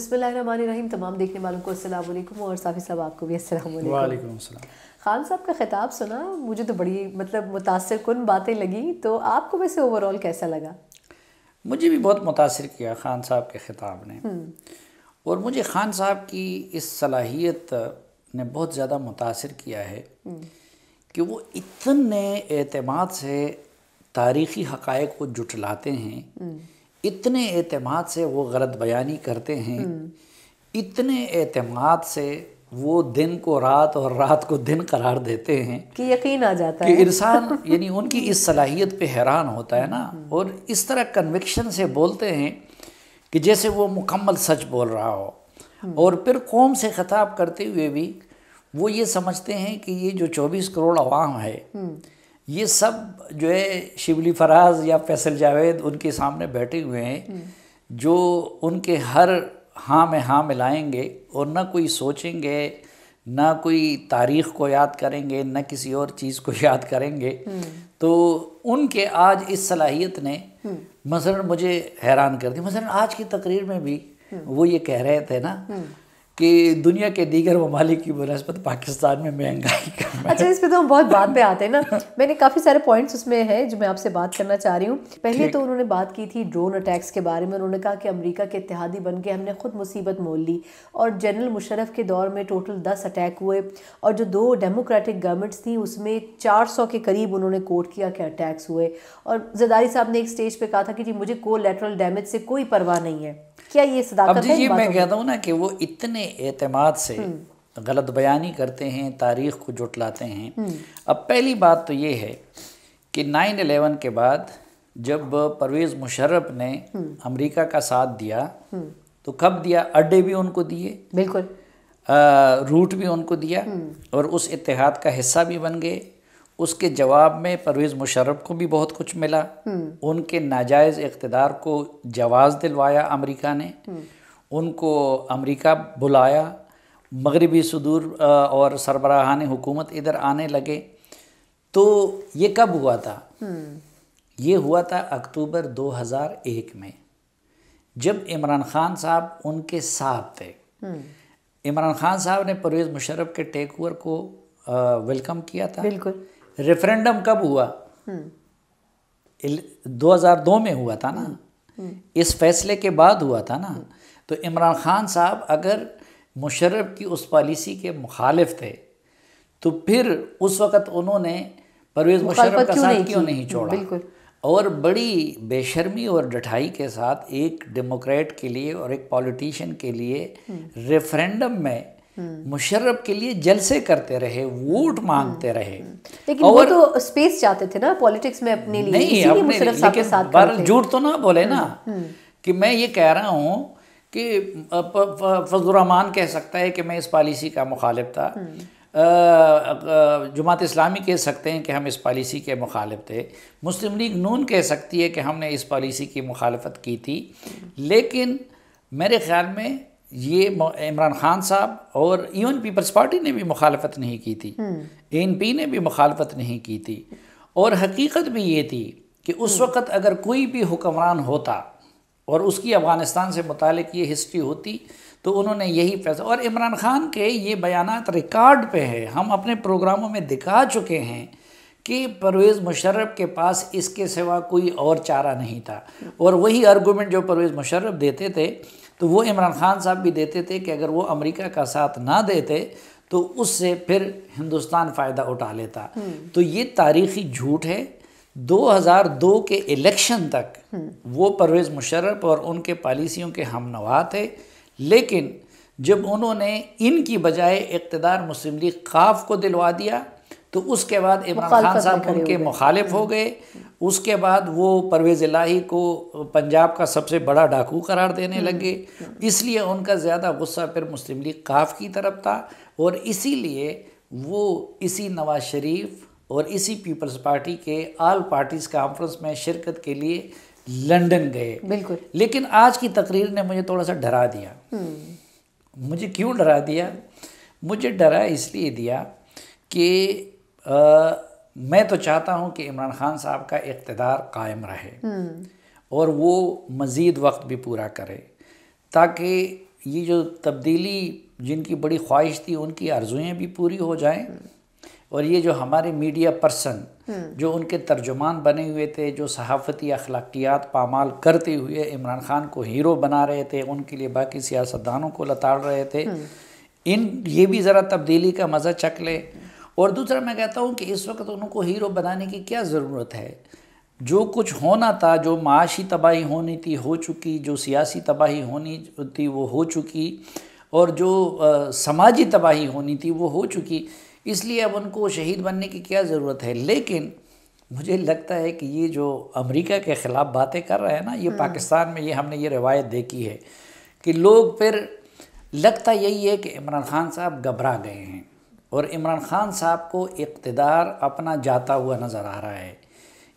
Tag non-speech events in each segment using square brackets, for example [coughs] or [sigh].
बिसमीम तमाम देखने वालों को असलम और साफ़ी साहब आपको भी असलम खान साहब का ख़िताब सुना मुझे तो बड़ी मतलब मुतासर कन बातें लगी तो आपको वैसे ओवरऑल कैसा लगा मुझे भी बहुत मुतासर किया खान साहब के ख़िताब ने हम्म। और मुझे खान साहब की इस सलाहियत ने बहुत ज़्यादा मुतासर किया है हम्म। कि वो इतने अतमाद से तारीख़ी हक़ को जुटलाते हैं हम्म। इतने अतमाद से वो गलत बयानी करते हैं हम्म। इतने अतमाद से वो दिन को रात और रात को दिन करार देते हैं कि यकीन आ जाता कि है इंसान [laughs] यानी उनकी इस सलाहियत पे हैरान होता है ना हम्म। और इस तरह कन्विक्शन से बोलते हैं कि जैसे वो मुकम्मल सच बोल रहा हो हम्म। और फिर कौम से ख़ताब करते हुए भी वो ये समझते हैं कि ये जो 24 करोड़ आवाम है ये सब जो है शिवली फराज या फैसल जावेद उनके सामने बैठे हुए हैं हम्म। जो उनके हर हाँ में हाँ मिलाएंगे और ना कोई सोचेंगे ना कोई तारीख को याद करेंगे ना किसी और चीज़ को [laughs] याद करेंगे हम्म। तो उनके आज इस सलाहियत ने हम्म। मसलन मुझे हैरान कर दी मसलन आज की तकरीर में भी वो ये कह रहे थे ना कि दुनिया के दीगर ममालिक की बनस्बत पाकिस्तान में महंगाई का अच्छा इस पे तो हम बहुत बात पे आते हैं ना मैंने काफ़ी सारे पॉइंट्स उसमें हैं जो मैं आपसे बात करना चाह रही हूँ पहले तो उन्होंने बात की थी ड्रोन अटैक्स के बारे में उन्होंने कहा कि अमेरिका के इतिहादी बन के हमने खुद मुसीबत मोल ली और जनरल मुशरफ के दौर में टोटल दस अटैक हुए और जो दो डेमोक्रेटिक गवर्नमेंट्स थी उसमें चार के करीब उन्होंने कोट किया कि अटैक्स हुए और जदारी साहब ने एक स्टेज पर कहा था कि जी मुझे को डैमेज से कोई परवाह नहीं है क्या ये सदाकत अब जी ये मैं कहता हूँ ना कि वो इतने अतमाद से हम्म। गलत बयानी करते हैं तारीख को जुटलाते हैं हम्म। अब पहली बात तो ये है कि नाइन अलेवन के बाद जब परवेज़ मुशर्रफ ने हम्म। अमेरिका का साथ दिया तो कब दिया अड्डे भी उनको दिए बिल्कुल रूट भी उनको दिया और उस इतिहाद का हिस्सा भी बन गए उसके जवाब में परवेज़ मुशर्रफ को भी बहुत कुछ मिला हम्म। उनके नाजायज़ इकतदार को जवाज़ दिलवाया अमेरिका ने हम्म। उनको अमेरिका बुलाया मगरबी सदूर और सरबराहान हुकूमत इधर आने लगे तो ये कब हुआ था हम्म। ये हुआ था अक्टूबर 2001 में जब इमरान खान साहब उनके साथ थे इमरान खान साहब ने परवेज़ मुशर्रफ के टेक ओवर को वेलकम किया था बिल्कुल रेफरेंडम कब हुआ 2002 हम्म। में हुआ था ना हम्म। इस फैसले के बाद हुआ था ना हम्म। तो इमरान खान साहब अगर मुशर्रफ की उस पॉलिसी के मुखालिफ थे तो फिर उस वक़्त उन्होंने परवेज़ मुशर्रफ का साथ क्यों नहीं छोड़ा और बड़ी बेशर्मी और डठाई के साथ एक डेमोक्रेट के लिए और एक पॉलिटिशियन के लिए रेफरेंडम में मुशर्रफ के लिए जलसे करते रहे वोट हम्म। मांगते रहे लेकिन और वो तो स्पेस चाहते थे ना पॉलिटिक्स में अपने लिए नहीं अपने साथ झूठ तो ना बोले ना हम्म, हम्म। कि मैं ये कह रहा हूँ कि फजलरहमान कह सकता है कि मैं इस पॉलिसी का मुखालिफ था जमात इस्लामी कह सकते हैं कि हम इस पॉलिसी के मुखालिफ थे मुस्लिम लीग नून कह सकती है कि हमने इस पॉलिसी की मुखालफत की थी लेकिन मेरे ख़्याल में ये इमरान खान साहब और इवन पीपल्स पार्टी ने भी मुखालफत नहीं की थी एन हम्म। पी ने भी मुखालफत नहीं की थी और हकीकत भी ये थी कि उस हम्म। वक़्त अगर कोई भी हुक्मरान होता और उसकी अफ़गानिस्तान से मुतक ये हिस्ट्री होती तो उन्होंने यही फैसला और इमरान खान के ये बयान रिकॉर्ड पे है हम अपने प्रोग्रामों में दिखा चुके हैं कि परवेज़ मुशर्रफ के पास इसके सिवा कोई और चारा नहीं था हम्म। और वही आर्गूमेंट जो परवेज़ मुशर्रफ देते थे तो वो इमरान खान साहब भी देते थे कि अगर वो अमेरिका का साथ ना देते तो उससे फिर हिंदुस्तान फ़ायदा उठा लेता हम्म। तो ये तारीखी झूठ है 2002 के इलेक्शन तक हम्म। वो परवेज़ मुशर्रफ और उनके पॉलिसियों के हम नवा थे लेकिन जब उन्होंने इनकी बजाय इकतदार मुस्लिम लीग काफ को दिलवा दिया तो उसके बाद इमरान खान साहब उनके मुखालिफ हो गए उसके बाद वो परवेज़ इलाही को पंजाब का सबसे बड़ा डाकू करार देने हम्म, लगे हम्म। इसलिए उनका ज़्यादा गुस्सा फिर मुस्लिम लीग काफ की तरफ था और इसीलिए वो इसी नवाज शरीफ और इसी पीपल्स पार्टी के आल पार्टीज़ कॉन्फ्रेंस में शिरकत के लिए लंदन गए बिल्कुल लेकिन आज की तकरीर ने मुझे थोड़ा सा डरा दिया हम्म। मुझे क्यों डरा दिया मुझे डरा इसलिए दिया कि मैं तो चाहता हूँ कि इमरान खान साहब का इकतदार कायम रहे हम्म। और वो मज़ीद वक्त भी पूरा करे ताकि ये जो तब्दीली जिनकी बड़ी ख्वाहिश थी उनकी आर्जुएँ भी पूरी हो जाएं हम्म। और ये जो हमारे मीडिया पर्सन हम्म। जो उनके तर्जुमान बने हुए थे जो सहाफ़ती अखलाकियात पामाल करते हुए इमरान खान को हीरो बना रहे थे उनके लिए बाकी सियासतदानों को लताड़ रहे थे इन ये भी ज़रा तब्दीली का मज़ा चख लें और दूसरा मैं कहता हूँ कि इस वक्त तो उनको हीरो बनाने की क्या ज़रूरत है जो कुछ होना था जो माशी तबाही होनी थी हो चुकी जो सियासी तबाही होनी थी वो हो चुकी और जो समाजी तबाही होनी थी वो हो चुकी इसलिए अब उनको शहीद बनने की क्या ज़रूरत है लेकिन मुझे लगता है कि ये जो अमेरिका के ख़िलाफ़ बातें कर रहे हैं ना ये हम्म। पाकिस्तान में ये हमने ये रिवायत देखी है कि लोग फिर लगता यही है कि इमरान खान साहब घबरा गए हैं और इमरान ख़ान साहब को इकतदार अपना जाता हुआ नज़र आ रहा है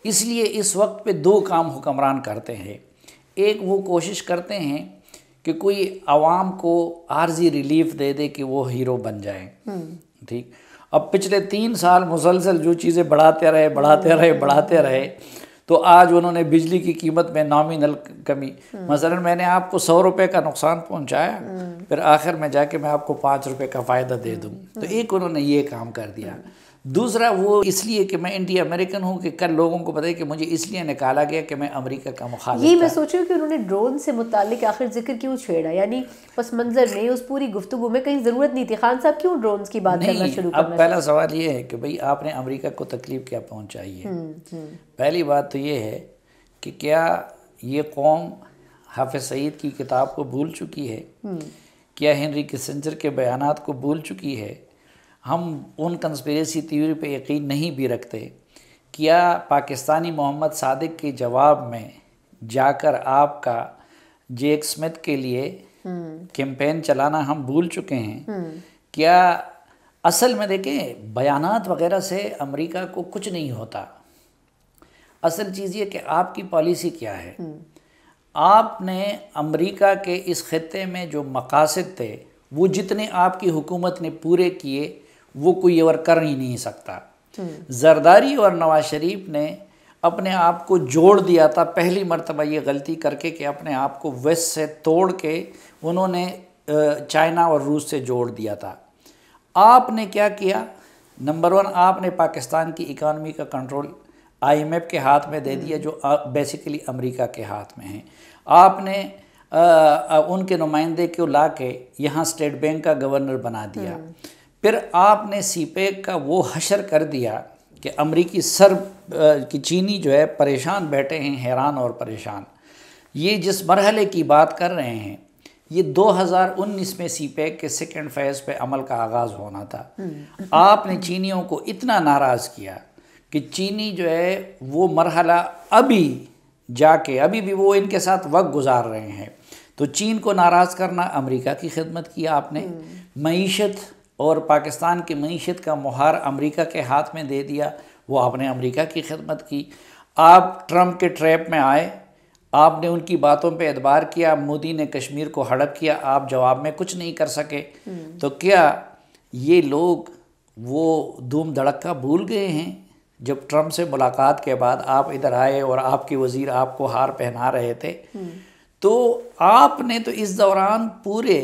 इसलिए इस वक्त पे दो काम हुक्मरान करते हैं एक वो कोशिश करते हैं कि कोई आवाम को आर्जी रिलीफ दे दे कि वो हीरो बन जाए ठीक अब पिछले तीन साल मुसलसल जो चीज़ें बढ़ाते रहे बढ़ाते रहे बढ़ाते रहे तो आज उन्होंने बिजली की कीमत में नॉमिनल कमी हम्म। मसलन मैंने आपको सौ रुपये का नुकसान पहुंचाया हम्म। फिर आखिर में जाके मैं आपको पाँच रुपये का फ़ायदा दे दूँ हम्म। तो एक उन्होंने ये काम कर दिया दूसरा वो इसलिए कि मैं इंडिया अमेरिकन हूँ कि कल लोगों को पता है कि मुझे इसलिए निकाला गया कि मैं अमेरिका का मुखाल ये मैं सोच रही हूँ कि उन्होंने ड्रोन से मुतल आखिर जिक्र क्यों छेड़ा यानी पस मंजर में उस पूरी गुफ्तु में कहीं ज़रूरत नहीं थी खान साहब क्यों ड्रोन की बात नहीं शुरू अब पहला सवाल ये है कि भाई आपने अमरीका को तकलीफ क्या पहुँचाई है हम्म, हम्म। पहली बात तो ये है कि क्या ये कौम हाफ सईद की किताब को भूल चुकी है हम्म। क्या हेनरी किसेंजर के बयान को भूल चुकी है हम उन कंस्परेसी थ्योरी पे यकीन नहीं भी रखते क्या पाकिस्तानी मोहम्मद सादिक के जवाब में जाकर आपका जेक स्मिथ के लिए कैंपेन हम्म। चलाना हम भूल चुके हैं हम्म। क्या असल में देखें बयानात वगैरह से अमेरिका को कुछ नहीं होता असल चीज़ ये कि आपकी पॉलिसी क्या है हम्म। आपने अमेरिका के इस ख़त्े में जो मकासद थे वो जितने आपकी हुकूमत ने पूरे किए वो कोई और कर ही नहीं सकता हम्म। जरदारी और नवाज शरीफ ने अपने आप को जोड़ दिया था पहली मरतबा ये गलती करके कि अपने आप को वेस्ट से तोड़ के उन्होंने चाइना और रूस से जोड़ दिया था आपने क्या किया नंबर वन आपने पाकिस्तान की इकानमी का कंट्रोल आईएमएफ के हाथ में दे दिया हम्म। जो बेसिकली अमेरिका के हाथ में है आपने आ, आ, उनके नुमाइंदे को ला के यहाँ स्टेट बैंक का गवर्नर बना दिया हम्म। फिर आपने सीपेक का वो हशर कर दिया कि अमरीकी सर की चीनी जो है परेशान बैठे हैं हैरान और परेशान ये जिस मरहले की बात कर रहे हैं ये 2019 में सी पैक के सेकेंड फेज़ पे अमल का आगाज़ होना था हम्म। आपने चीनियों को इतना नाराज़ किया कि चीनी जो है वो मरहला अभी जाके अभी भी वो इनके साथ वक्त गुजार रहे हैं तो चीन को नाराज़ करना अमेरिका की खिदमत की आपने हम्म। मीशत और पाकिस्तान की मीशत का मुहार अमेरिका के हाथ में दे दिया वो आपने अमेरिका की खिदमत की आप ट्रम्प के ट्रैप में आए आपने उनकी बातों पे एतबार किया मोदी ने कश्मीर को हड़प किया आप जवाब में कुछ नहीं कर सके हम्म। तो क्या ये लोग वो धूम धड़का भूल गए हैं जब ट्रम्प से मुलाकात के बाद आप इधर आए और आपके वज़ीर आपको हार पहना रहे थे हम्म। तो आपने तो इस दौरान पूरे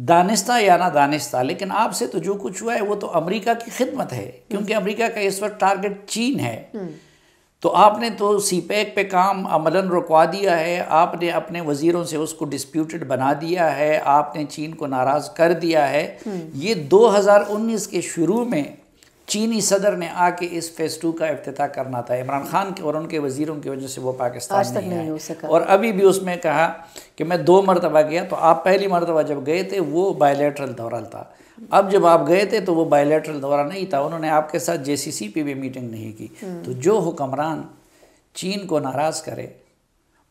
दानिस्ता या ना दानिस्ता लेकिन आपसे तो जो कुछ हुआ है वो तो अमेरिका की खिदमत है क्योंकि हम्म। अमेरिका का इस वक्त टारगेट चीन है हम्म। तो आपने तो सीपैक पे काम अमलन रुकवा दिया है आपने अपने वज़ीरों से उसको डिस्प्यूटेड बना दिया है आपने चीन को नाराज़ कर दिया है हम्म। ये 2019 के शुरू में चीनी सदर ने आके इस फेज़ टू का अफ्ताह करना था इमरान खान के और उनके वजीरों की वजह से वो पाकिस्तान नहीं, नहीं हो सका और अभी भी उसमें कहा कि मैं दो मरतबा गया तो आप पहली मरतबा जब गए थे वो बायोलेट्रल दौरा था अब जब आप गए थे तो वो बायोलेट्रल दौरा नहीं था उन्होंने आपके साथ जे सी पे भी मीटिंग नहीं की हम्म। तो जो हुक्मरान चीन को नाराज़ करे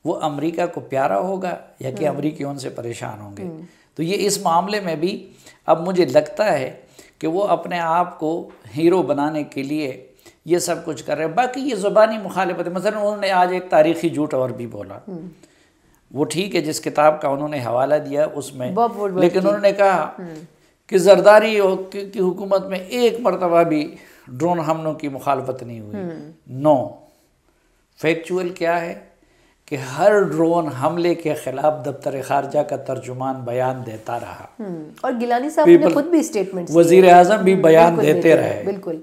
वो अमरीका को प्यारा होगा या कि हम्म। अमरीकी उनसे परेशान होंगे हम्म। तो ये इस मामले में भी अब मुझे लगता है कि वो अपने आप को हीरो बनाने के लिए ये सब कुछ कर रहे हैं बाकी ये ज़ुबानी मुखालफत है मसलन उन्होंने आज एक तारीखी झूठ और भी बोला हम्म। वो ठीक है जिस किताब का उन्होंने हवाला दिया उसमें लेकिन उन्होंने कहा हम्म। कि जरदारी की, की हुकूमत में एक मरतबा भी ड्रोन हमलों की मुखालफत नहीं हुई हम्म। नो फैक्चुअल क्या है कि हर ड्रोन हमले के खिलाफ दफ्तर खारजा का तर्जुमान बयान देता रहा हम्म। और गिलानी साहब ने खुद भी स्टेटमेंट वजीर आजम भी हम्म, बयान देते, रहे बिल्कुल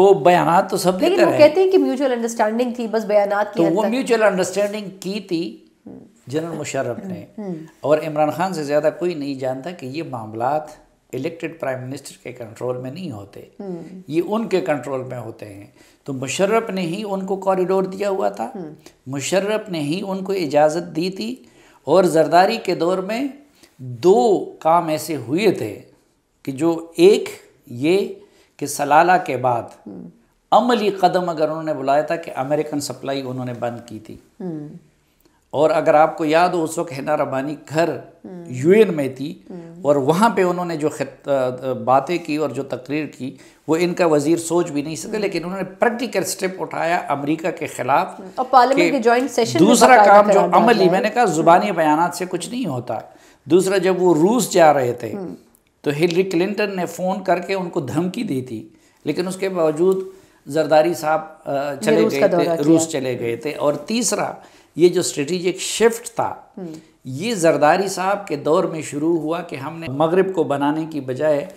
वो बयान तो सब देते रहे कहते हैं कि म्यूचुअल अंडरस्टैंडिंग थी बस बयान तो वो म्यूचुअल अंडरस्टैंडिंग की थी जनरल हम्म। मुशर्रफ ने और इमरान खान से ज़्यादा कोई नहीं जानता कि ये मामला इलेक्टेड प्राइम मिनिस्टर के कंट्रोल में नहीं होते ये उनके कंट्रोल में होते हैं तो मुशर्रफ ने ही उनको कॉरिडोर दिया हुआ था हम्म। मुशर्रफ ने ही उनको इजाज़त दी थी और जरदारी के दौर में दो काम ऐसे हुए थे कि जो एक ये कि सलाला के बाद हम्म। अमली कदम अगर उन्होंने बुलाया था कि अमेरिकन सप्लाई उन्होंने बंद की थी हम्म। और अगर आपको याद हो उस वक्त हैना रबानी घर यूएन में थी और वहाँ पे उन्होंने जो बातें की और जो तकरीर की वो इनका वजीर सोच भी नहीं सके लेकिन उन्होंने प्रैक्टिकल स्टेप उठाया अमेरिका के खिलाफ हम्म। और पार्लियामेंट के जॉइंट सेशन दूसरा काम जो अमली मैंने कहा जुबानी बयान से कुछ नहीं होता दूसरा जब वो रूस जा रहे थे हम्म। तो हिलरी क्लिंटन ने फ़ोन करके उनको धमकी दी थी लेकिन उसके बावजूद जरदारी साहब चले गए थे रूस चले गए थे और तीसरा ये जो स्ट्रेटिजिक शिफ्ट था हम्म। ये जरदारी साहब के दौर में शुरू हुआ कि हमने मगरब को बनाने की बजाय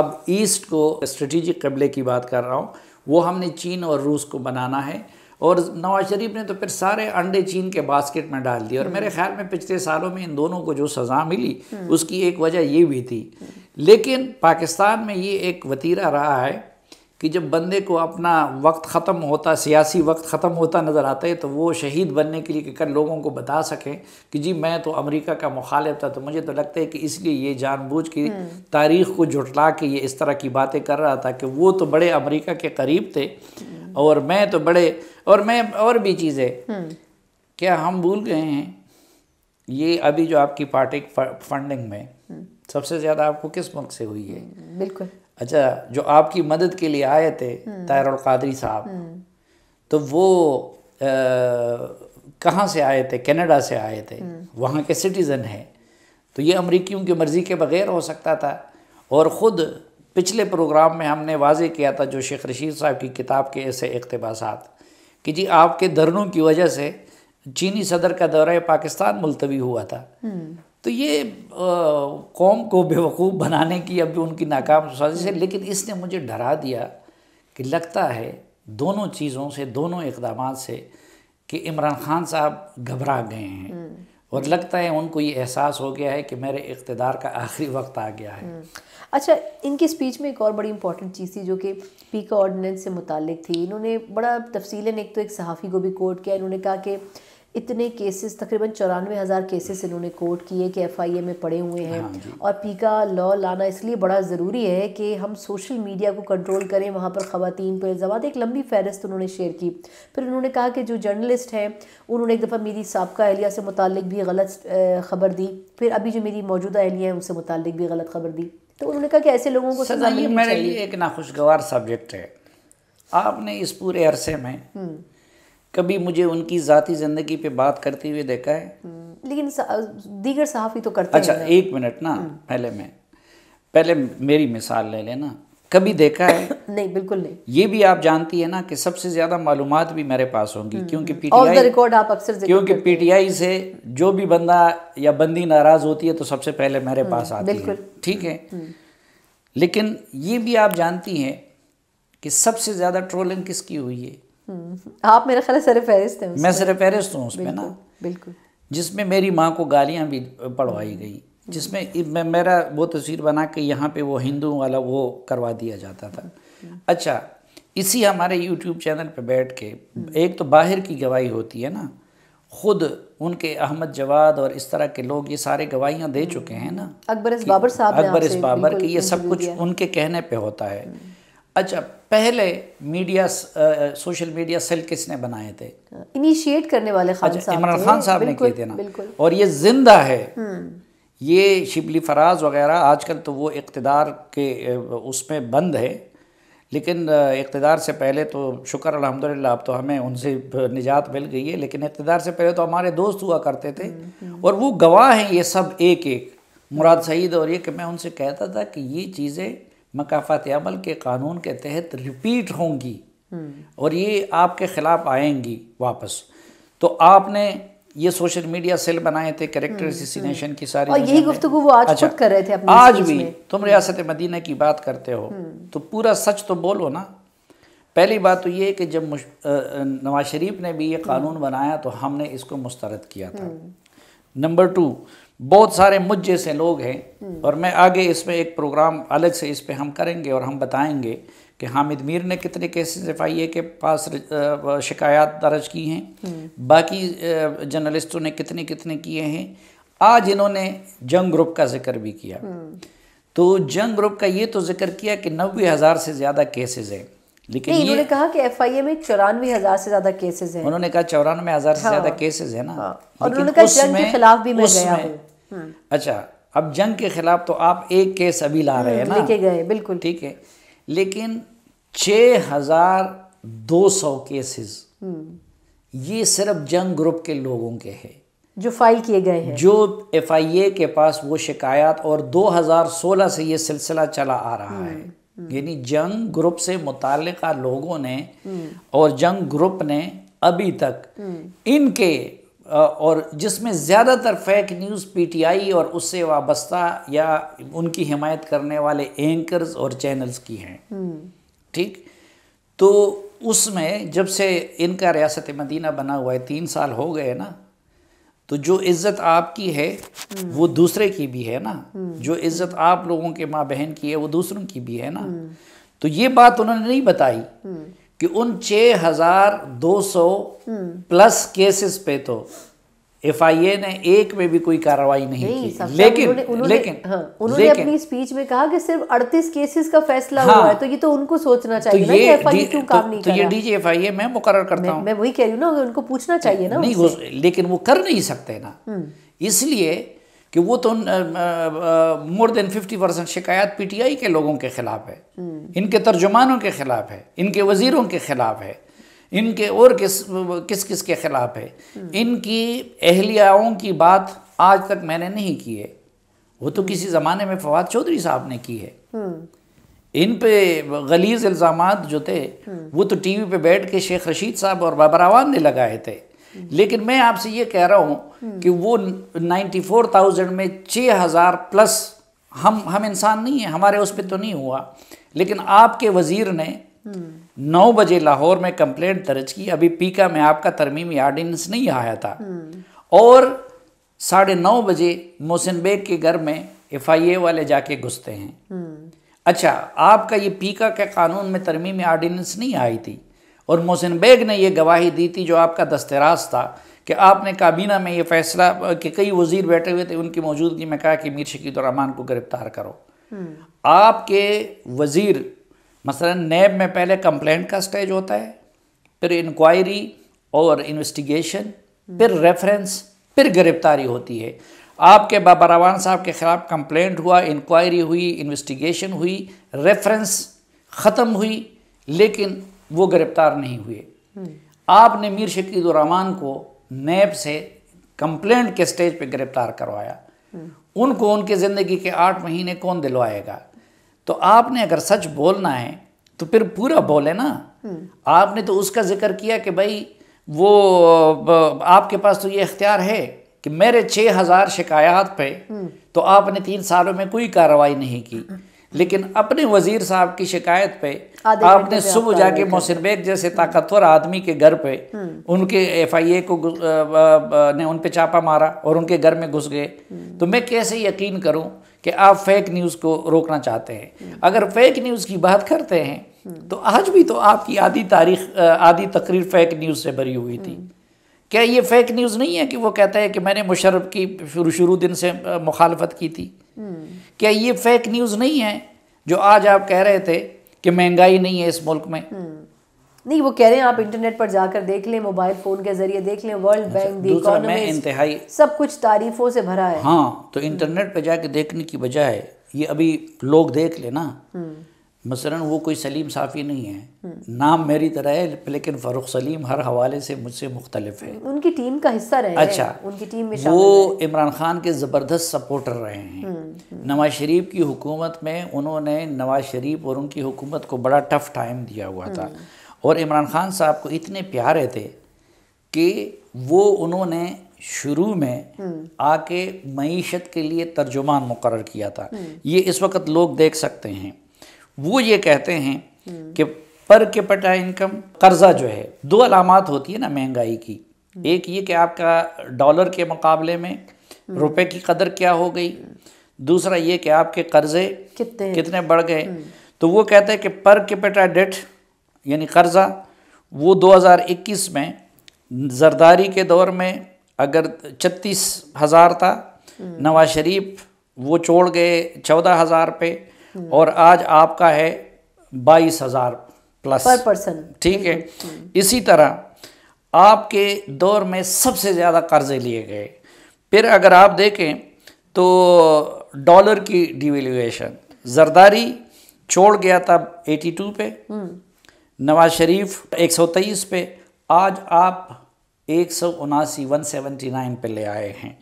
अब ईस्ट को स्ट्रेटिजिक कबले की बात कर रहा हूँ वो हमने चीन और रूस को बनाना है और नवाज शरीफ ने तो फिर सारे अंडे चीन के बास्केट में डाल दिए और हम्म। मेरे ख्याल में पिछले सालों में इन दोनों को जो सज़ा मिली हम्म। उसकी एक वजह ये भी थी लेकिन पाकिस्तान में ये एक वतीरा रहा है कि जब बंदे को अपना वक्त ख़त्म होता सियासी वक्त ख़त्म होता नज़र आता है तो वो शहीद बनने के लिए कर लोगों को बता सकें कि जी मैं तो अमेरिका का मुखालिफ था तो मुझे तो लगता है कि इसलिए ये जानबूझ की हम्म। तारीख़ को झुटला के ये इस तरह की बातें कर रहा था कि वो तो बड़े अमेरिका के करीब थे हम्म। और मैं तो बड़े और मैं और भी चीज़ें हम्म। क्या हम भूल गए हैं ये अभी जो आपकी पार्टी फंडिंग में सबसे ज़्यादा आपको किस मुल्क से हुई है बिल्कुल अच्छा जो आपकी मदद के लिए आए थे हम्म। तायर कादरी साहब हम्म। तो वो कहाँ से आए थे कनाडा से आए थे हम्म। वहाँ के सिटीज़न हैं तो ये अमरीकियों की मर्ज़ी के बग़ैर हो सकता था और ख़ुद पिछले प्रोग्राम में हमने वाजे किया था जो शेख रशीद साहब की किताब के ऐसे अकतबास कि जी आपके धरनों की वजह से चीनी सदर का दौरा पाकिस्तान मुलतवी हुआ था तो ये कौम को बेवकूफ़ बनाने की अब उनकी नाकाम साजिश है लेकिन इसने मुझे डरा दिया कि लगता है दोनों चीज़ों से दोनों इकदाम से कि इमरान खान साहब घबरा गए हैं हम्म। और लगता है उनको ये एहसास हो गया है कि मेरे इकतदार का आखिरी वक्त आ गया है हम्म। अच्छा इनकी स्पीच में एक और बड़ी इंपॉर्टेंट चीज़ थी जो कि पीका ऑर्डिनेंस से मुतल थी इन्होंने बड़ा तफसीलन एक तो एक सहाफ़ी को भी कोट किया इन्होंने कहा कि इतने केसेस तकरीबन चौरानवे हज़ार केसेस इन्होंने कोर्ट किए कि ए में पड़े हुए हैं हाँ और पीका लॉ लाना इसलिए बड़ा ज़रूरी है कि हम सोशल मीडिया को कंट्रोल करें वहाँ पर ख़वान पर इल्ज़ाम एक लंबी फहरस्त उन्होंने शेयर की फिर उन्होंने कहा कि जो जर्नलिस्ट हैं उन्होंने एक दफ़ा मेरी सबका अहलिया से मुतल भी गलत ख़बर दी फिर अभी जो मेरी मौजूदा अहलिया है उनसे मुतल भी गलत खबर दी तो उन्होंने कहा कि ऐसे लोगों को सजा मेरे लिए एक नाखुशगवार सब्जेक्ट है आपने इस पूरे अरसे में हम्म। कभी मुझे उनकी ज़ाती ज़िंदगी पे बात करते हुए देखा है हम्म, लेकिन दीगर सहाफ़ी तो करते अच्छा एक मिनट ना हम्म। पहले मैं पहले मेरी मिसाल ले लेना कभी देखा है [coughs] नहीं बिल्कुल नहीं ये भी आप जानती है ना कि सबसे ज्यादा मालूम भी मेरे पास होंगी हम्म, क्योंकि पीटीआई रिकॉर्ड आप अक्सर क्योंकि पीटीआई से जो भी बंदा या बंदी नाराज होती है तो सबसे पहले मेरे पास आती है ठीक है लेकिन ये भी आप जानती हैं कि सबसे ज़्यादा ट्रोलिंग किसकी हुई है हम्म। आप मेरा ख्याल सर फहरिस्त हैं मैं सर फहरिस्त हूँ उसमें ना बिल्कुल जिसमें मेरी माँ को गालियाँ भी पढ़वाई हम्म। गई जिसमें मैं मेरा वो तस्वीर बना के यहाँ पे वो हिंदू वाला वो करवा दिया जाता था हम्म। अच्छा इसी हमारे यूट्यूब चैनल पे बैठ के एक तो बाहर की गवाही होती है ना खुद उनके अहमद जवाद और इस तरह के लोग ये सारे गवाहियाँ दे चुके हैं ना अकबर इस बाबर साहब अकबर इस बाबर के ये सब कुछ उनके कहने पे होता है अच्छा पहले मीडिया सोशल मीडिया सेल किसने बनाए थे हाँ, इनिशिएट करने वाले खान अच्छा, इमरान खान साहब ने किए थे ना और ये जिंदा है हम्म। ये शिबली फराज वगैरह आजकल तो वो इकतदार के उसमें बंद है लेकिन इकतदार से पहले तो शुक्र अलहमदिल्ला अब तो हमें उनसे निजात मिल गई है लेकिन इकतदार से पहले तो हमारे दोस्त हुआ करते थे हम्म, हम्म। और वो गवाह हैं ये सब एक एक मुराद सईद और ये कि मैं उनसे कहता था कि ये चीज़ें मकाफात अमल के कानून के तहत रिपीट होंगी और ये आपके ख़िलाफ़ आएंगी वापस तो आपने ये सोशल मीडिया सेल बनाए थे करेक्टर हम्म, एसिसिनेशन की सारी और यही गुफ्तगु वो आज अच्छा, खुद कर रहे थे अपने आज भी में। तुम रियासत मदीना की बात करते हो हम्म। तो पूरा सच तो बोलो ना पहली बात तो ये कि जब नवाज शरीफ ने भी ये कानून हम्म। बनाया तो हमने इसको मुस्तरद किया था नंबर टू बहुत सारे मुझ जैसे लोग हैं हम्म। और मैं आगे इसमें एक प्रोग्राम अलग से इस पर हम करेंगे और हम बताएंगे कि हामिद मीर ने कितने केसेस एफ आई ए के पास शिकायत दर्ज की हैं हम्म। बाकी जर्नलिस्टों ने कितने कितने किए हैं आज इन्होंने जंग ग्रुप का जिक्र भी किया हम्म। तो जंग ग्रुप का ये तो जिक्र किया कि नब्बे हज़ार से ज़्यादा केसेस हैं लेकिन नहीं, इन्होंने कहा कि एफआईए में चौरानवे हजार से ज्यादा केसेस हैं उन्होंने कहा चौरानवे हजार से हाँ। ज्यादा केसेस है ना हाँ। और उन्होंने कहा जंग के खिलाफ भी मैं गया हूँ हम्म। अच्छा अब जंग के खिलाफ तो आप एक केस अभी ला रहे हैं हम्म, ना लेके गए बिल्कुल ठीक है लेकिन छ हजार दो सौ केसेस हम्म। ये सिर्फ जंग ग्रुप के लोगों के हैं जो फाइल किए गए हैं जो एफ के पास वो शिकायत और 2016 से ये सिलसिला चला आ रहा है यानी जंग ग्रुप से मुतल लोगों ने और जंग ग्रुप ने अभी तक इनके और जिसमें ज़्यादातर फेक न्यूज़ पीटीआई और उससे वाबस्ता या उनकी हिमायत करने वाले एंकर्स और चैनल्स की हैं ठीक तो उसमें जब से इनका रियासत मदीना बना हुआ है तीन साल हो गए ना तो जो इज्जत आपकी है वो दूसरे की भी है ना जो इज्जत आप लोगों के माँ बहन की है वो दूसरों की भी है ना तो ये बात उन्होंने नहीं बताई कि उन हजार दो सौ हम्म। प्लस केसेस पे तो एफआईए ने एक में भी कोई कार्रवाई नहीं नहीं की लेकिन उन्होंने, उन्होंने, लेकिन हाँ, उन्होंने लेकिन, अपनी स्पीच में कहा कि सिर्फ 38 केसेस का फैसला हाँ, हुआ है तो ये तो उनको सोचना तो चाहिए तो ना कि एफआईए क्यों तो- काम नहीं तो, कर तो ये डीजी एफ आई ए मैं मुकर करता हूँ मैं, वही कह रही हूँ ना उनको पूछना चाहिए ना नहीं लेकिन वो कर नहीं सकते ना हम्म। इसलिए कि वो तो मोर देन फिफ्टी परसेंट शिकायत पीटीआई के लोगों के खिलाफ है हम्म। इनके तर्जुमानों के खिलाफ है इनके वजीरों के खिलाफ है इनके और किस किस किस के ख़िलाफ़ है हम्म। इनकी अहलियाओं की बात आज तक मैंने नहीं की है वो तो हम्म। किसी ज़माने में फवाद चौधरी साहब ने की है हम्म। इन पे गलीज इल्ज़ाम जो थे वो तो टीवी पे बैठ के शेख रशीद साहब और बाबर आवान ने लगाए थे लेकिन मैं आपसे ये कह रहा हूँ कि वो 94,000 में 6,000 प्लस हम हम इंसान नहीं हैं हमारे उस पर तो नहीं हुआ लेकिन आपके वज़ीर ने नौ बजे लाहौर में कंप्लेंट दर्ज की अभी पीका में आपका तरमीमी आर्डिनेंस नहीं आया था और साढ़े नौ बजे मोहसिन बेग के घर में एफ आई ए वाले जाके घुसते हैं अच्छा आपका ये पीका के कानून में तरमीम आर्डिनेंस नहीं आई थी और मोहसिन बेग ने यह गवाही दी थी जो आपका दस्तराज था कि आपने काबीना में ये फैसला कि कई वजीर बैठे हुए थे उनकी मौजूदगी में कहा कि मीर शकीदुररहमान को गिरफ्तार करो आपके वजीर मसलन नैब में पहले कंप्लेंट का स्टेज होता है फिर इंक्वायरी और इन्वेस्टिगेशन फिर रेफरेंस फिर गिरफ्तारी होती है आपके बाबा रवान साहब के ख़िलाफ़ कंप्लेंट हुआ इंक्वायरी हुई इन्वेस्टिगेशन हुई रेफरेंस ख़त्म हुई लेकिन वो गिरफ्तार नहीं हुए आपने मीर शकीदुररहमान को नैब से कंप्लेंट के स्टेज पे गिरफ्तार करवाया उनको उनकी ज़िंदगी के आठ महीने कौन दिलवाएगा तो आपने अगर सच बोलना है तो फिर पूरा बोले ना हम्म। आपने तो उसका जिक्र किया कि भाई वो आपके पास तो ये अख्तियार है कि मेरे छः हज़ार शिकायात पे हम्म। तो आपने तीन सालों में कोई कार्रवाई नहीं की लेकिन अपने वजीर साहब की शिकायत पे आपने सुबह जाके मोहसिन बेग जैसे हम्म। ताकतवर आदमी के घर पे उनके एफआईए को ने उन पे छापा मारा और उनके घर में घुस गए तो मैं कैसे यकीन करूं कि आप फेक न्यूज़ को रोकना चाहते हैं अगर फेक न्यूज़ की बात करते हैं तो आज भी तो आपकी आधी तारीख आधी तकरीर फेक न्यूज़ से भरी हुई थी क्या ये फेक न्यूज़ नहीं है कि वो कहता है कि मैंने मुशरफ की शुरू शुरू दिन से मुखालफत की थी क्या ये फेक न्यूज़ नहीं है जो आज आप कह रहे थे कि महंगाई नहीं है इस मुल्क में नहीं वो कह रहे हैं आप इंटरनेट पर जाकर देख लें मोबाइल फ़ोन के ज़रिए देख लें वर्ल्ड बैंक दी इकोनॉमी सब कुछ तारीफ़ों से भरा है हाँ तो इंटरनेट पर जाकर देखने की बजाय ये अभी लोग देख लेना हम्म। मसलन वो कोई सलीम साफ़ी नहीं है हम्म। नाम मेरी तरह है लेकिन फ़ारूक सलीम हर हवाले से मुझसे मुख्तलिफ है उनकी टीम का हिस्सा रहे अच्छा उनकी टीम में वो इमरान खान के ज़बरदस्त सपोर्टर रहे हैं हम्म, नवाज शरीफ की हुकूमत में उन्होंने नवाज शरीफ और उनकी हुकूमत को बड़ा टफ़ टाइम दिया हुआ था और इमरान खान साहब को इतने प्यारे थे कि वो उन्होंने शुरू में हम्म। आके मीशत के लिए तर्जुमान मुकर किया था हम्म। ये इस वक्त लोग देख सकते हैं वो ये कहते हैं हम्म। कि पर कैपिटा इनकम कर्जा जो है दो अलामत होती है ना महंगाई की एक ये कि आपका डॉलर के मुकाबले में रुपए की कदर क्या हो गई दूसरा ये कि आपके कर्जे कितने कितने बढ़ गए तो वो कहते हैं कि पर कैपिटा डेट यानी कर्ज़ा वो 2021 में जरदारी के दौर में अगर छत्तीस हज़ार था नवाज शरीफ वो छोड़ गए चौदह हज़ार पे और आज आपका है बाईस हज़ार प्लस पर पर्सन ठीक है हम्म, हम्म। इसी तरह आपके दौर में सबसे ज़्यादा कर्ज़े लिए गए फिर अगर आप देखें तो डॉलर की डिवेल्यूएशन जरदारी छोड़ गया था 82 पे हम्म। नवाज शरीफ एक पे आज आप एक सौ उनासी वन सेवेंटी नाइन पर ले आए हैं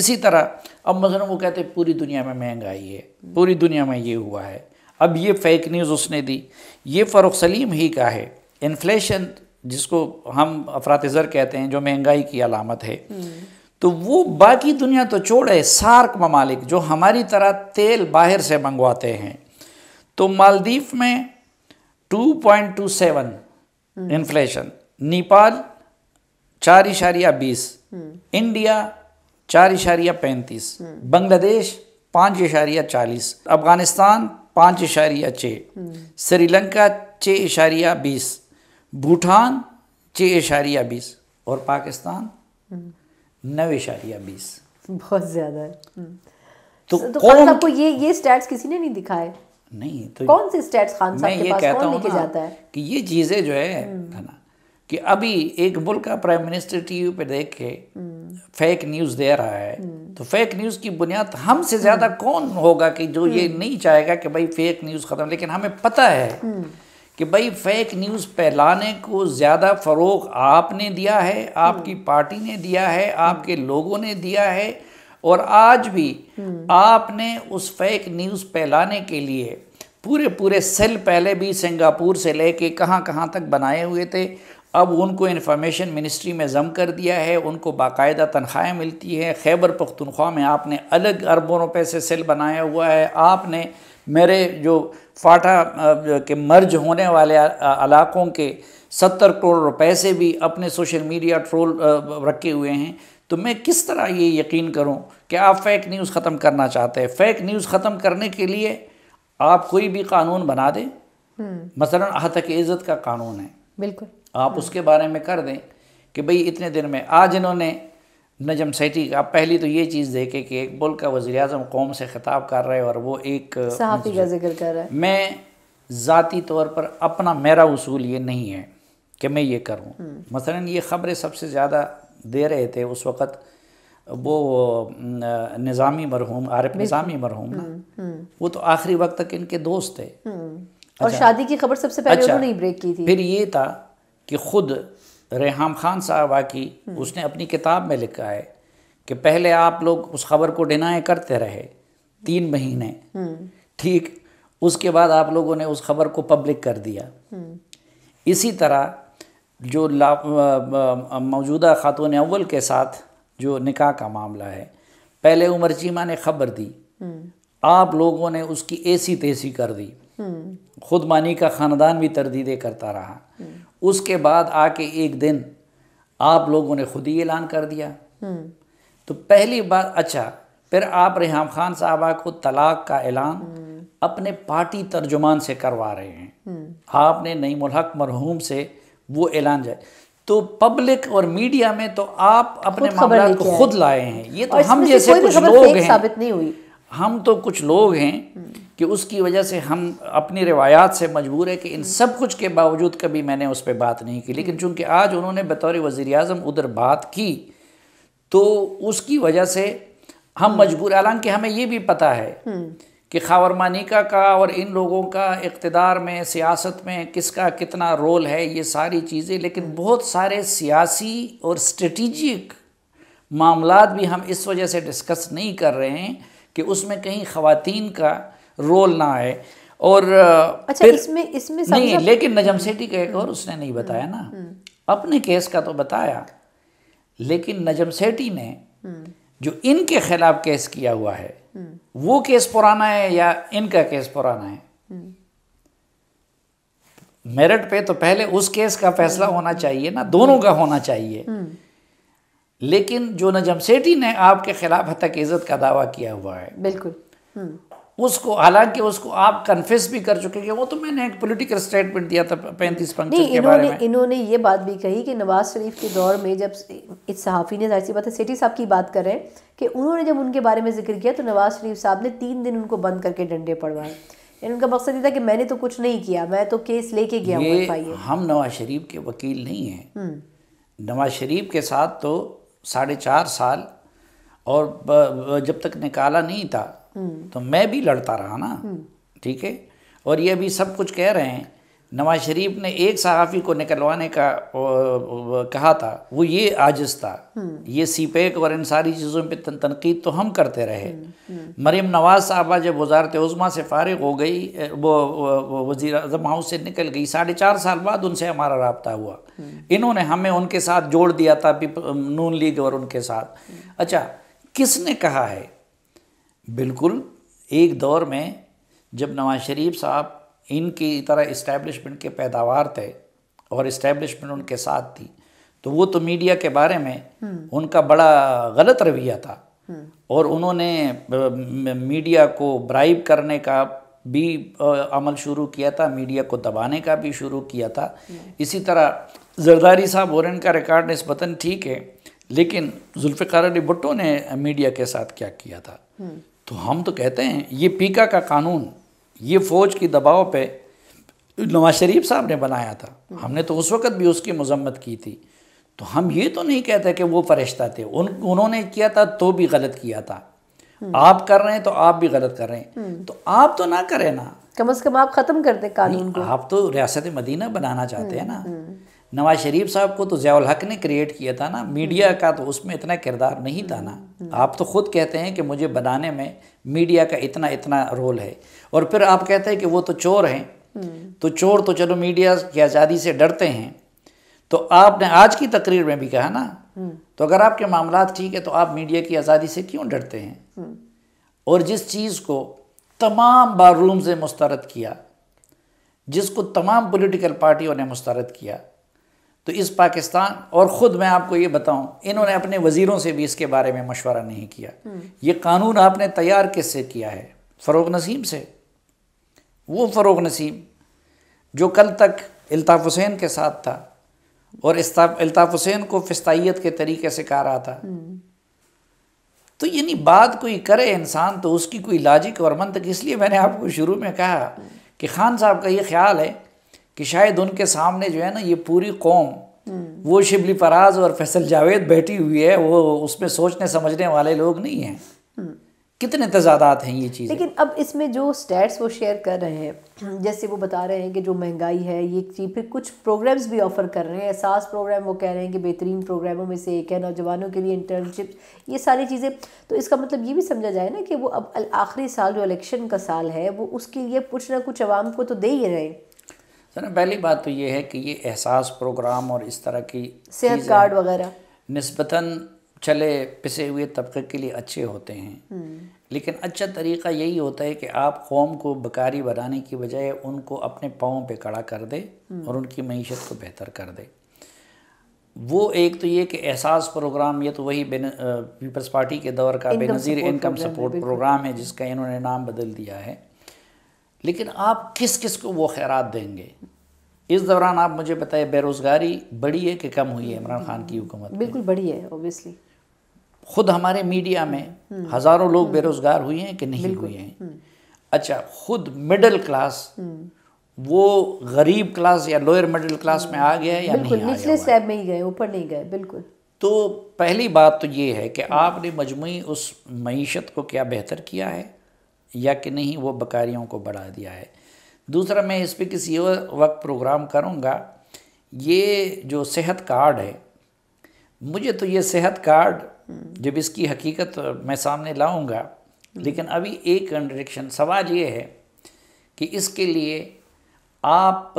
इसी तरह अब मगर वो कहते पूरी दुनिया में महंगाई है पूरी दुनिया में ये हुआ है अब ये फेक न्यूज़ उसने दी ये फ़ारूक सलीम ही का है इन्फ्लेशन जिसको हम अफरातज़र कहते हैं जो महंगाई की अलामत है हम्म। तो वो बाकी दुनिया तो छोड़े सार्क ममालिक जो हमारी तरह तेल बाहर से मंगवाते हैं तो मालदीव में 2.27 इन्फ्लेशन नेपाल चार इशारिया बीस इंडिया चार इशारिया पैंतीस बांग्लादेश पाँच इशारिया चालीस अफगानिस्तान पाँच इशारिया छः श्रीलंका छः इशारिया बीस भूटान छः इशारिया बीस और पाकिस्तान नौ इशारिया बीस बहुत ज़्यादा है तो, तो आपको ये ये स्टैट्स किसी ने नहीं दिखाए नहीं तो कौन सी स्टेट्स खान साहब के ये पास कौन लेके जाता है कि ये चीज़ें जो है हम्म। है ना कि अभी एक मुल्क का प्राइम मिनिस्टर टीवी पे देख के फेक न्यूज़ दे रहा है हम्म। तो फेक न्यूज़ की बुनियाद हमसे ज़्यादा हम्म। कौन होगा कि जो ये नहीं चाहेगा कि भाई फेक न्यूज़ ख़त्म लेकिन हमें पता है कि भाई फेक न्यूज़ फैलाने को ज़्यादा फ़रोग आपने दिया है आपकी पार्टी ने दिया है आपके लोगों ने दिया है और आज भी आपने उस फेक न्यूज़ फैलाने के लिए पूरे पूरे सेल पहले भी सिंगापुर से लेके कहां कहाँ तक बनाए हुए थे अब उनको इन्फॉर्मेशन मिनिस्ट्री में जम कर दिया है उनको बाकायदा तनख्वाहें मिलती हैं खैबर पख्तनख्वा में आपने अलग अरबों रुपये से सेल बनाया हुआ है आपने मेरे जो फाटा के मर्ज होने वाले इलाकों के सत्तर करोड़ रुपए से भी अपने सोशल मीडिया ट्रोल रखे हुए हैं तो मैं किस तरह ये यकीन करूं कि आप फेक न्यूज़ ख़त्म करना चाहते हैं फेक न्यूज़ ख़त्म करने के लिए आप कोई भी कानून बना दें हम्म। अहत हतक इज़्ज़त का कानून है बिल्कुल आप हम्म। उसके बारे में कर दें कि भाई इतने दिन में आज इन्होंने नजम सैटी आप पहली तो ये चीज़ देखे कि एक मुल्क का वजी अजम कौम से खिताब कर रहे हैं और वो एक का जिक्र कर रहे हैं मैं ज़ाती तौर पर अपना मेरा उसूल ये नहीं है कि मैं ये करूँ हम्म। मसला ये ख़बरें सबसे ज़्यादा दे रहे थे उस वक़्त वो निज़ामी मरहूम आरिफ निज़ामी मरहूम ना हम्म, हम्म। वो तो आखिरी वक्त तक इनके दोस्त थे हम्म। अच्छा, और शादी की खबर सबसे पहले अच्छा, उन्होंने ब्रेक की थी फिर ये था कि खुद रेहम खान साहबा की उसने अपनी किताब में लिखा है कि पहले आप लोग उस खबर को डिनाई करते रहे तीन महीने ठीक उसके बाद आप लोगों ने उस खबर को पब्लिक कर दिया इसी तरह जो ला मौजूदा ख़ातून अव्वल के साथ जो निकाह का मामला है पहले उमर चीमा ने खबर दी हम्म। आप लोगों ने उसकी ऐसी तेसी कर दी हम्म। खुद मानी का ख़ानदान भी तरदीदे करता रहा हम्म। उसके बाद आके एक दिन आप लोगों ने खुद ही ऐलान कर दिया तो पहली बार अच्छा फिर आप रेहम खान साहबा को तलाक का ऐलान अपने पार्टी तर्जुमान से करवा रहे हैं आपने नई मुलहक मरहूम से वो ऐलान जाए तो पब्लिक और मीडिया में तो आप अपने मामला को खुद लाए हैं ये तो हम जैसे कुछ लोग हैं साबित नहीं हुई हम तो कुछ लोग हैं हम्म। कि उसकी वजह से हम अपनी रिवायात से मजबूर है कि इन हम्म। सब कुछ के बावजूद कभी मैंने उस पर बात नहीं की लेकिन हम्म। चूंकि आज उन्होंने बतौर वजीर अजम उधर बात की तो उसकी वजह से हम मजबूर हालांकि हमें ये भी पता है कि खावर मानिका का और इन लोगों का इकतदार में सियासत में किसका कितना रोल है ये सारी चीज़ें लेकिन हम्म। बहुत सारे सियासी और स्ट्रेटिजिक मामला भी हम इस वजह से डिस्कस नहीं कर रहे हैं कि उसमें कहीं खातन का रोल ना आए और अच्छा फिर, इसमें इसमें नहीं लेकिन नजम सेठी का एक हम्म। और उसने नहीं बताया ना हम्म। अपने केस का तो बताया लेकिन नजम सेठी ने जो इनके खिलाफ केस किया हुआ है वो केस पुराना है या इनका केस पुराना है मेरिट पे तो पहले उस केस का फैसला हम्म। होना चाहिए ना दोनों का होना चाहिए हम्म। लेकिन जो नजम सेठी ने आपके खिलाफ हतक इज्जत का दावा किया हुआ है बिल्कुल हम्म। उसको हालांकि उसको आप कन्फेस भी कर चुके हैं वो तो मैंने एक पॉलिटिकल स्टेटमेंट दिया था पैंतीस पंक्ति के बारे में इन्होंने ये बात भी कही कि नवाज शरीफ के दौर में जब इस सहाफ़ी ने जाहिर सी बात है सेठी साहब की बात कर रहे हैं कि उन्होंने जब उनके बारे में जिक्र किया तो नवाज शरीफ साहब ने तीन दिन उनको बंद करके डंडे पड़वाए यानी उनका मकसद ये था कि मैंने तो कुछ नहीं किया मैं तो केस लेके गया हूँ हम नवाज शरीफ के वकील नहीं हैं हम्म। नवाज शरीफ के साथ तो साढ़े चार साल और जब तक निकाला नहीं था तो मैं भी लड़ता रहा ना ठीक है और ये अभी सब कुछ कह रहे हैं नवाज शरीफ ने एक सहाफ़ी को निकलवाने का कहा था वो ये आजिज था ये सीपेक और इन सारी चीज़ों पर तन, तनकीद तो हम करते रहे मरीम नवाज़ साहबा जब वजारत उज़मा से फारग हो गई वो, वो वजीर अजम हाउस से निकल गई साढ़े चार साल बाद उनसे हमारा रबता हुआ इन्होंने हमें उनके साथ जोड़ दिया था नून लीग और उनके साथ अच्छा किसने कहा है बिल्कुल एक दौर में जब नवाज शरीफ साहब इनकी तरह इस्टेब्लिशमेंट के पैदावार थे और इस्टेब्लिशमेंट उनके साथ थी तो वो तो मीडिया के बारे में हम्म। उनका बड़ा गलत रवैया था हम्म। और उन्होंने मीडिया को ब्राइब करने का भी अमल शुरू किया था मीडिया को दबाने का भी शुरू किया था हम्म। इसी तरह जरदारी साहब और का रिकॉर्ड नस्बता ठीक है लेकिन जुल्फ़ार अली भुट्टो ने मीडिया के साथ क्या किया था तो हम तो कहते हैं ये पीका का कानून ये फ़ौज की दबाव पे नवाज शरीफ साहब ने बनाया था हमने तो उस वक़्त भी उसकी मजम्मत की थी तो हम ये तो नहीं कहते कि वो फरिश्ता थे उन उन्होंने किया था तो भी गलत किया था आप कर रहे हैं तो आप भी गलत कर रहे हैं तो आप तो ना करें ना कम अज़ कम आप ख़त्म कर दें कानून को आप तो रियासत मदीना बनाना चाहते हैं ना हम्म, हम्म। नवाज शरीफ साहब को तो जयाल हक ने क्रिएट किया था ना मीडिया हम्म। का तो उसमें इतना किरदार नहीं था ना हम्म। आप तो खुद कहते हैं कि मुझे बनाने में मीडिया का इतना इतना रोल है और फिर आप कहते हैं कि वो तो चोर हैं हम्म। तो चोर तो चलो मीडिया की आज़ादी से डरते हैं तो आपने आज की तकरीर में भी कहा ना तो अगर आपके मामला ठीक है तो आप मीडिया की आज़ादी से क्यों डरते हैं और जिस चीज़ को तमाम बारूम से मुस्तरद किया जिसको तमाम पोलिटिकल पार्टियों ने मुस्तरद किया तो इस पाकिस्तान और ख़ुद मैं आपको ये बताऊं इन्होंने अपने वज़ीरों से भी इसके बारे में मशवरा नहीं किया हम्म। ये कानून आपने तैयार किससे किया है फ़रोग नसीम से वो फ़रोग नसीम जो कल तक अल्ताफ़ हुसैन के साथ था और अल्ताफ़ हुसैन को फिस्तायत के तरीके से कह रहा था हम्म। तो यानी बात कोई करे इंसान तो उसकी कोई लाजिक और मंतक इसलिए मैंने आपको शुरू में कहा कि खान साहब का ये ख्याल है कि शायद उनके सामने जो है ना ये पूरी कौम वो शिबली फराज और फैसल जावेद बैठी हुई है वो उसमें सोचने समझने वाले लोग नहीं हैं कितने तजादात हैं ये चीज़ लेकिन अब इसमें जो स्टैट्स वो शेयर कर रहे हैं जैसे वो बता रहे हैं कि जो महंगाई है ये चीज़ फिर कुछ प्रोग्राम्स भी ऑफ़र कर रहे हैं एहसास प्रोग्राम वो कह रहे हैं कि बेहतरीन प्रोग्रामों में से एक है नौजवानों के लिए इंटर्नशिप ये सारी चीज़ें तो इसका मतलब ये भी समझा जाए ना कि वो अब आखिरी साल जो इलेक्शन का साल है वो उसके लिए कुछ ना कुछ आवाम को तो दे ही रहे हैं सर पहली बात तो ये है कि ये एहसास प्रोग्राम और इस तरह की सेहत कार्ड वगैरह नस्बता चले पिसे हुए तबके के लिए अच्छे होते हैं हम्म। लेकिन अच्छा तरीका यही होता है कि आप कौम को बकारी बनाने की बजाय उनको अपने पाँव पे कड़ा कर दे हम्म। और उनकी मीशत को बेहतर कर दे वो एक तो ये कि एहसास प्रोग्राम ये तो वही पीपल्स पार्टी के दौर का बेनज़ीर इनकम सपोर्ट प्रोग्राम है जिसका इन्होंने नाम बदल दिया है लेकिन आप किस किस को वो खैरात देंगे इस दौरान आप मुझे बताइए बेरोज़गारी बढ़ी है कि कम हुई है इमरान खान की हुकूमत बिल्कुल बढ़ी है ओबियसली खुद हमारे मीडिया में हम्म। हज़ारों लोग बेरोज़गार हुए हैं कि नहीं हुए हैं हम्म। अच्छा खुद मिडिल हम्म। क्लास वो गरीब क्लास या लोअर मिडिल क्लास में आ गया या नहीं निचले स्लैब में ही गए ऊपर नहीं गए बिल्कुल तो पहली बात तो ये है कि आपने मजमू उस मीशत को क्या बेहतर किया है या कि नहीं वो बकारियों को बढ़ा दिया है दूसरा मैं इस पर किसी और वक्त प्रोग्राम करूँगा ये जो सेहत कार्ड है मुझे तो ये सेहत कार्ड हम्म। जब इसकी हकीकत मैं सामने लाऊंगा हम्म। लेकिन अभी एक कंट्रडिक्शन सवाल ये है कि इसके लिए आप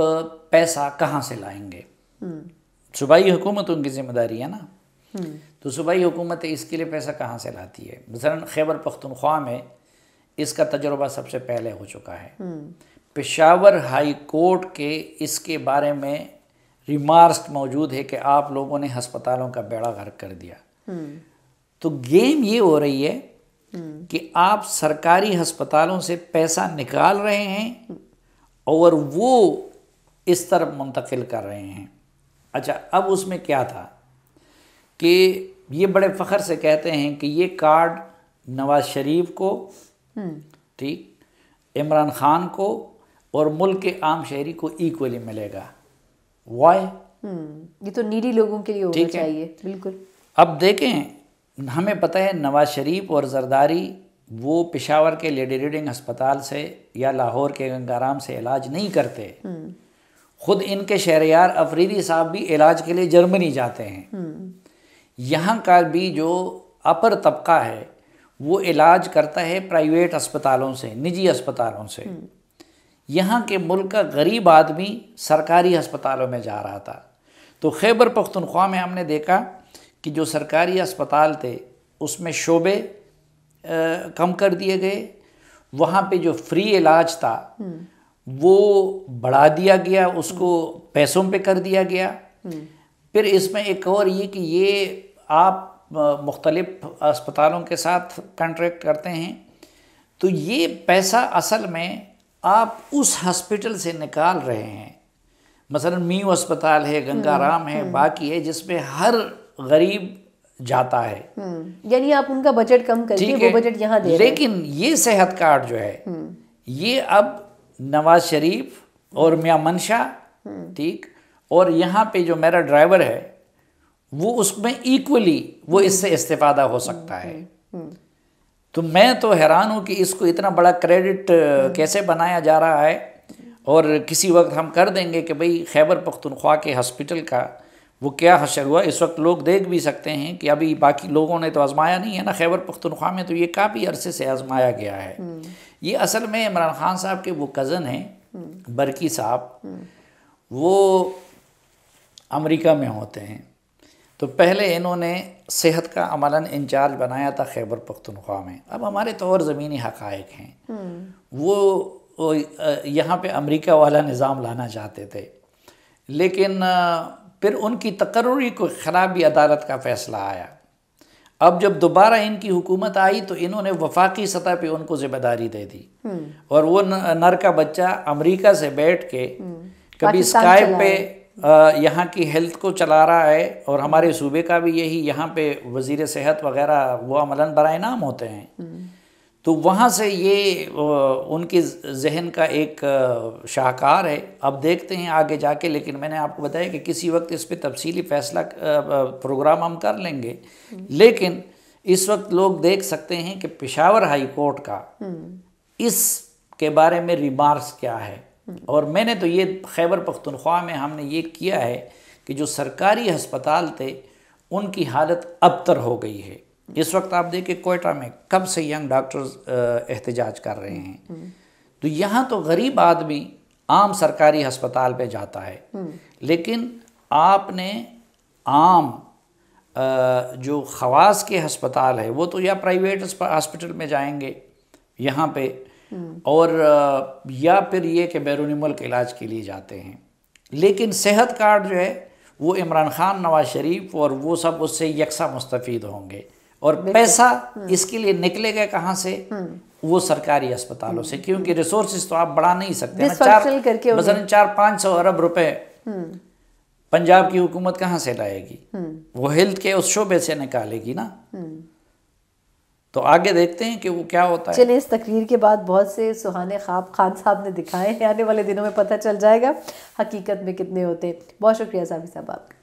पैसा कहाँ से लाएंगे हम्म। सूबाई हुकूमत उनकी जिम्मेदारी है ना तो सूबाई हुकूमत इसके लिए पैसा कहाँ से लाती है मसलन खैबर पख्तनख्वा में इसका तजुर्बा सबसे पहले हो चुका है पेशावर हाई कोर्ट के इसके बारे में रिमार्क्स मौजूद है कि आप लोगों ने हस्पतालों का बेड़ा घर कर दिया तो गेम ये हो रही है कि आप सरकारी हस्पतालों से पैसा निकाल रहे हैं और वो इस तरफ मुंतकिल कर रहे हैं अच्छा अब उसमें क्या था कि ये बड़े फ़ख्र से कहते हैं कि ये कार्ड नवाज शरीफ को हम्म। ठीक इमरान खान को और मुल्क के आम शहरी को इक्वली मिलेगा वाई हम्म। ये तो नीडी लोगों के लिए होना चाहिए बिल्कुल अब देखें हमें पता है नवाज शरीफ और जरदारी वो पिशावर के लेडी रीडिंग अस्पताल से या लाहौर के गंगाराम से इलाज नहीं करते हम्म। खुद इनके शहरियार अफरीदी साहब भी इलाज के लिए जर्मनी जाते हैं यहाँ का भी जो अपर तबका है वो इलाज करता है प्राइवेट अस्पतालों से निजी अस्पतालों से हम्म। यहाँ के मुल्क का गरीब आदमी सरकारी अस्पतालों में जा रहा था तो खैबर पख्तनख्वा में हमने देखा कि जो सरकारी अस्पताल थे उसमें शोबे आ, कम कर दिए गए वहाँ पे जो फ्री इलाज था हम्म। वो बढ़ा दिया गया उसको हम्म। पैसों पे कर दिया गया फिर इसमें एक और ये कि ये आप मुख्तलिफ अस्पतालों के साथ कंट्रैक्ट करते हैं तो ये पैसा असल में आप उस हॉस्पिटल से निकाल रहे हैं मसलन मीव अस्पताल है गंगाराम है हम्म, हम्म। बाकी है जिसमें हर गरीब जाता है हम्म, यानी आप उनका बजट कम कर वो बजट यहाँ दे लेकिन ये सेहत कार्ड जो है ये अब नवाज शरीफ और मियाँ मनशा ठीक और यहाँ पे जो मेरा ड्राइवर है वो उसमें इक्वली वो हम्म। इससे इस्तेफादा हो सकता है हम्म, हम्म। तो मैं तो हैरान हूँ कि इसको इतना बड़ा क्रेडिट कैसे बनाया जा रहा है और किसी वक्त हम कर देंगे कि भाई खैबर पख्तनख्वा के हॉस्पिटल का वो क्या हशर हुआ इस वक्त लोग देख भी सकते हैं कि अभी बाकी लोगों ने तो आजमाया नहीं है ना खैबर पख्तनख्वा में तो ये काफ़ी अरसे से आजमाया गया है ये असल में इमरान खान साहब के वो कज़न हैं बरकी साहब वो अमेरिका में होते हैं तो पहले इन्होंने सेहत का अमला इंचार्ज बनाया था खैबर पख्तनख्वा में अब हमारे तो और ज़मीनी हक हैं हम्म। वो यहाँ पे अमेरिका वाला निज़ाम लाना चाहते थे लेकिन फिर उनकी तकर्री को ख़राबी अदालत का फ़ैसला आया अब जब दोबारा इनकी हुकूमत आई तो इन्होंने वफाकी सतह पे उनको ज़िम्मेदारी दे दी हम्म। और वो नर का बच्चा अमेरिका से बैठ के हम्म। कभी स्काइप पे यहाँ की हेल्थ को चला रहा है और हमारे सूबे का भी यही यहाँ पे वजीर सेहत वगैरह वो अमला बरए नाम होते हैं तो वहाँ से ये उनकी जहन का एक शाहकार है अब देखते हैं आगे जाके लेकिन मैंने आपको बताया कि किसी वक्त इस पर तफसीली फैसला प्रोग्राम हम कर लेंगे लेकिन इस वक्त लोग देख सकते हैं कि पिशावर हाई कोर्ट का इस के बारे में रिमार्क्स क्या है और मैंने तो ये खैबर पख्तनख्वा में हमने ये किया है कि जो सरकारी हस्पताल थे उनकी हालत अबतर हो गई है इस वक्त आप देखें कोयटा में कब से यंग डॉक्टर्स एहतजाज कर रहे हैं तो यहाँ तो गरीब आदमी आम सरकारी हस्पताल पे जाता है लेकिन आपने आम जो खवास के हस्पताल है वो तो या प्राइवेट हॉस्पिटल में जाएंगे यहाँ पे और या फिर ये कि बैरूनी मुल्क इलाज के लिए जाते हैं लेकिन सेहत कार्ड जो है वो इमरान खान नवाज शरीफ और वो सब उससे यकसा मुस्तफ़ होंगे और पैसा हम्म। इसके लिए निकलेगा कहाँ से हम्म। वो सरकारी अस्पतालों से हम्म। क्योंकि रिसोर्सेज तो आप बढ़ा नहीं सकते ना चार करके चार पाँच सौ अरब रुपए पंजाब की हुकूमत कहाँ से लाएगी वो हेल्थ के उस शोबे से निकालेगी ना तो आगे देखते हैं कि वो क्या होता है चलिए इस तकरीर के बाद बहुत से सुहाने ख्वाब खान साहब ने दिखाए हैं आने वाले दिनों में पता चल जाएगा हकीकत में कितने होते हैं बहुत शुक्रिया साहब साहब आपका